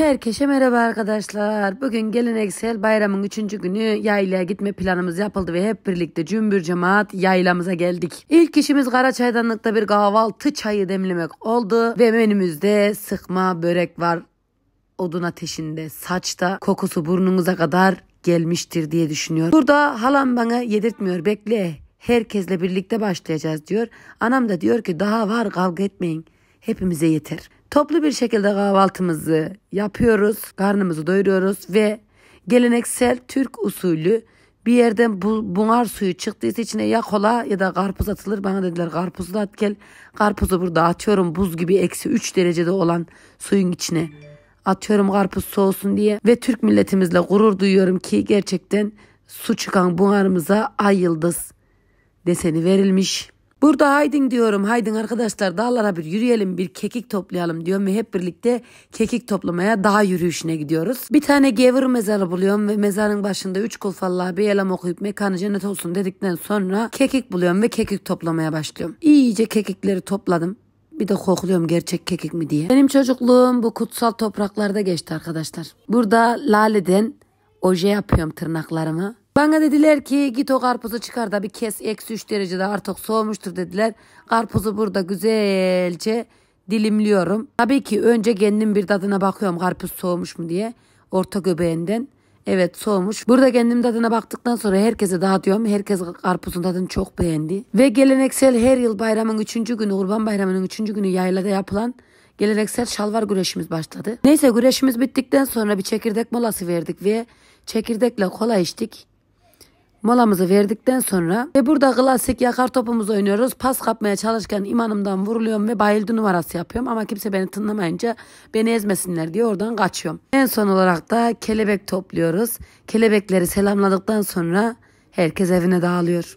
Herkese merhaba arkadaşlar. Bugün geleneksel bayramın 3. günü yaylaya gitme planımız yapıldı ve hep birlikte cümbür cemaat yaylamıza geldik. İlk işimiz Karaçaydanlık'ta bir kahvaltı çayı demlemek oldu ve menümüzde sıkma börek var. Odun ateşinde, saçta, kokusu burnunuza kadar gelmiştir diye düşünüyorum. Burada halam bana yedirtmiyor bekle. Herkesle birlikte başlayacağız diyor. Anam da diyor ki daha var kavga etmeyin. Hepimize yeter. Toplu bir şekilde kahvaltımızı yapıyoruz, karnımızı doyuruyoruz ve geleneksel Türk usulü bir yerden bu, bunar suyu çıktıysa içine ya kola ya da karpuz atılır. Bana dediler karpuzu da at gel. Karpuzu burada atıyorum buz gibi eksi 3 derecede olan suyun içine. Atıyorum karpuz soğusun diye ve Türk milletimizle gurur duyuyorum ki gerçekten su çıkan bunarımıza ay yıldız deseni verilmiş. Burada haydin diyorum haydin arkadaşlar dağlara bir yürüyelim bir kekik toplayalım diyorum ve hep birlikte kekik toplamaya dağ yürüyüşüne gidiyoruz. Bir tane gevur mezarı buluyorum ve mezarın başında üç kul fallah bir elam okuyup mekanı cennet olsun dedikten sonra kekik buluyorum ve kekik toplamaya başlıyorum. İyice kekikleri topladım. Bir de kokluyorum gerçek kekik mi diye. Benim çocukluğum bu kutsal topraklarda geçti arkadaşlar. Burada laleden oje yapıyorum tırnaklarımı. Bana dediler ki git o karpuzu çıkar da bir kes eksi 3 derecede artık soğumuştur dediler. Karpuzu burada güzelce dilimliyorum. Tabii ki önce kendim bir tadına bakıyorum karpuz soğumuş mu diye. Orta göbeğinden. Evet soğumuş. Burada kendim tadına baktıktan sonra herkese dağıtıyorum. Herkes karpuzun tadını çok beğendi. Ve geleneksel her yıl bayramın 3. günü, Kurban Bayramı'nın 3. günü yaylada yapılan geleneksel şalvar güreşimiz başladı. Neyse güreşimiz bittikten sonra bir çekirdek molası verdik ve çekirdekle kola içtik. Molamızı verdikten sonra ve burada klasik yakar topumuzu oynuyoruz. Pas kapmaya çalışırken imanımdan vuruluyorum ve bayıldı numarası yapıyorum. Ama kimse beni tınlamayınca beni ezmesinler diye oradan kaçıyorum. En son olarak da kelebek topluyoruz. Kelebekleri selamladıktan sonra herkes evine dağılıyor.